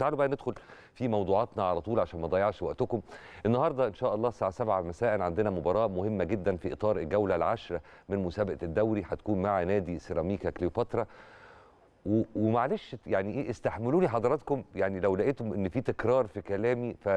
تعالوا بقى ندخل في موضوعاتنا على طول عشان ما نضيعش وقتكم النهارده ان شاء الله الساعه 7 مساء عندنا مباراه مهمه جدا في اطار الجوله العاشره من مسابقه الدوري هتكون مع نادي سيراميكا كليوباترا ومعلش يعني ايه استحملوني حضراتكم يعني لو لقيتم ان في تكرار في كلامي ف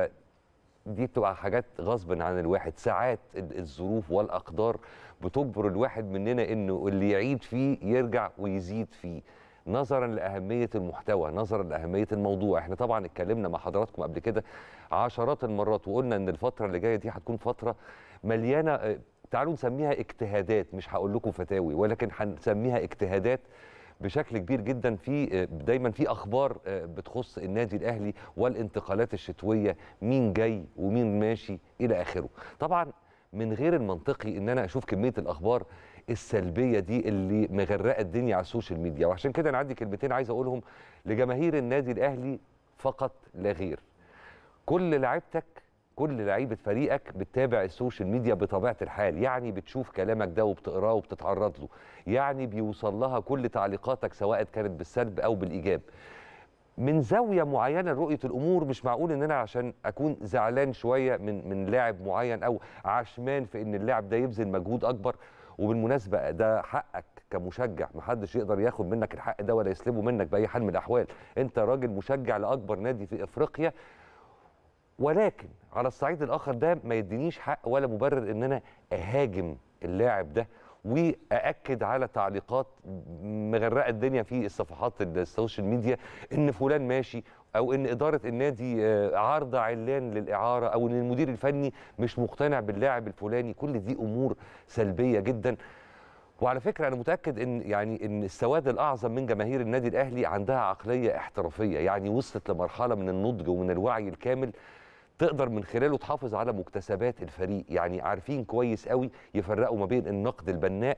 دي بتبقى حاجات غصب عن الواحد ساعات الظروف والاقدار بتجبر الواحد مننا انه اللي يعيد فيه يرجع ويزيد فيه نظرا لاهميه المحتوى نظرا لاهميه الموضوع احنا طبعا اتكلمنا مع حضراتكم قبل كده عشرات المرات وقلنا ان الفتره اللي جايه دي هتكون فتره مليانه آه، تعالوا نسميها اجتهادات مش هقول لكم فتاوي ولكن هنسميها اجتهادات بشكل كبير جدا في آه، دايما في اخبار آه، بتخص النادي الاهلي والانتقالات الشتويه مين جاي ومين ماشي الى اخره طبعا من غير المنطقي ان انا اشوف كميه الاخبار السلبيه دي اللي مغرقه الدنيا على السوشيال ميديا وعشان كده انا عندي كلمتين عايز اقولهم لجماهير النادي الاهلي فقط لا غير كل لعيبتك كل لعيبه فريقك بتتابع السوشيال ميديا بطبيعه الحال يعني بتشوف كلامك ده وبتقراه وبتتعرض له يعني بيوصل لها كل تعليقاتك سواء كانت بالسلب او بالايجاب من زاويه معينه لرؤيه الامور مش معقول ان انا عشان اكون زعلان شويه من من لاعب معين او عشمان في ان اللاعب ده يبذل مجهود اكبر وبالمناسبه ده حقك كمشجع محدش يقدر ياخد منك الحق ده ولا يسلبه منك باي حال من الاحوال انت راجل مشجع لاكبر نادي في افريقيا ولكن على الصعيد الاخر ده ما يدينيش حق ولا مبرر ان انا اهاجم اللاعب ده واكد على تعليقات مغرقه الدنيا في الصفحات السوشيال ميديا ان فلان ماشي او ان اداره النادي آه، عارضه علان للاعاره او ان المدير الفني مش مقتنع باللاعب الفلاني كل دي امور سلبيه جدا وعلى فكره انا متاكد ان يعني ان السواد الاعظم من جماهير النادي الاهلي عندها عقليه احترافيه يعني وصلت لمرحله من النضج ومن الوعي الكامل تقدر من خلاله تحافظ على مكتسبات الفريق يعني عارفين كويس قوي يفرقوا ما بين النقد البناء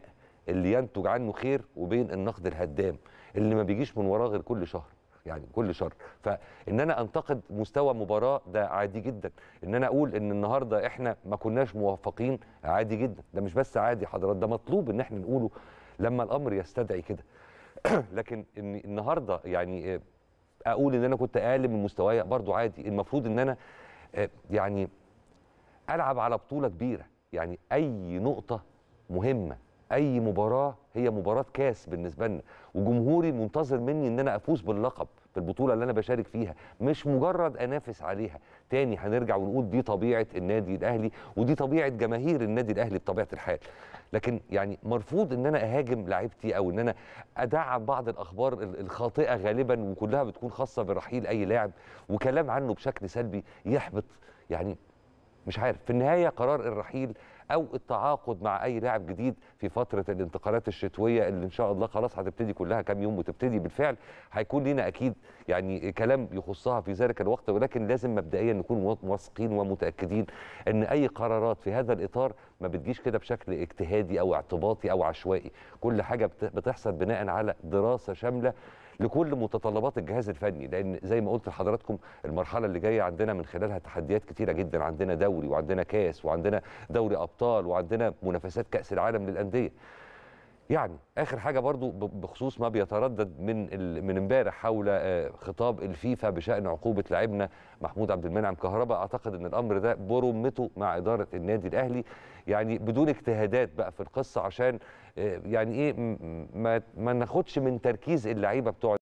اللي ينتج عنه خير وبين النقد الهدام اللي ما بيجيش من وراه غير كل شهر يعني كل شهر فان انا انتقد مستوى مباراه ده عادي جدا ان انا اقول ان النهارده احنا ما كناش موفقين عادي جدا ده مش بس عادي حضرات ده مطلوب ان احنا نقوله لما الامر يستدعي كده لكن ان النهارده يعني اقول ان انا كنت اقل من مستوايا برضو عادي المفروض ان انا آه، يعني العب على بطوله كبيره يعني اي نقطه مهمه اي مباراه هي مباراه كاس بالنسبه لنا وجمهوري منتظر مني ان انا افوز باللقب بالبطوله اللي انا بشارك فيها مش مجرد انافس عليها تاني هنرجع ونقول دي طبيعه النادي الاهلي ودي طبيعه جماهير النادي الاهلي بطبيعه الحال لكن يعني مرفوض ان انا اهاجم لاعيبتي او ان انا ادعم بعض الاخبار الخاطئه غالبا وكلها بتكون خاصه برحيل اي لاعب وكلام عنه بشكل سلبي يحبط يعني مش عارف في النهايه قرار الرحيل او التعاقد مع اي لاعب جديد في فتره الانتقالات الشتويه اللي ان شاء الله خلاص هتبتدي كلها كام يوم وتبتدي بالفعل هيكون لنا اكيد يعني كلام يخصها في ذلك الوقت ولكن لازم مبدئيا نكون واثقين ومتاكدين ان اي قرارات في هذا الاطار ما بتجيش كده بشكل اجتهادي او اعتباطي او عشوائي كل حاجه بتحصل بناء على دراسه شامله لكل متطلبات الجهاز الفني لان زي ما قلت لحضراتكم المرحله اللي جايه عندنا من خلالها تحديات كتيره جدا عندنا دوري وعندنا كاس وعندنا دوري ابطال وعندنا منافسات كاس العالم للانديه يعني اخر حاجه برضو بخصوص ما بيتردد من من امبارح حول آه، خطاب الفيفا بشان عقوبه لاعبنا محمود عبد المنعم كهرباء اعتقد ان الامر ده برمته مع اداره النادي الاهلي يعني بدون اجتهادات بقى في القصه عشان آه، يعني ايه ما, ما ناخدش من تركيز اللعيبه بتوع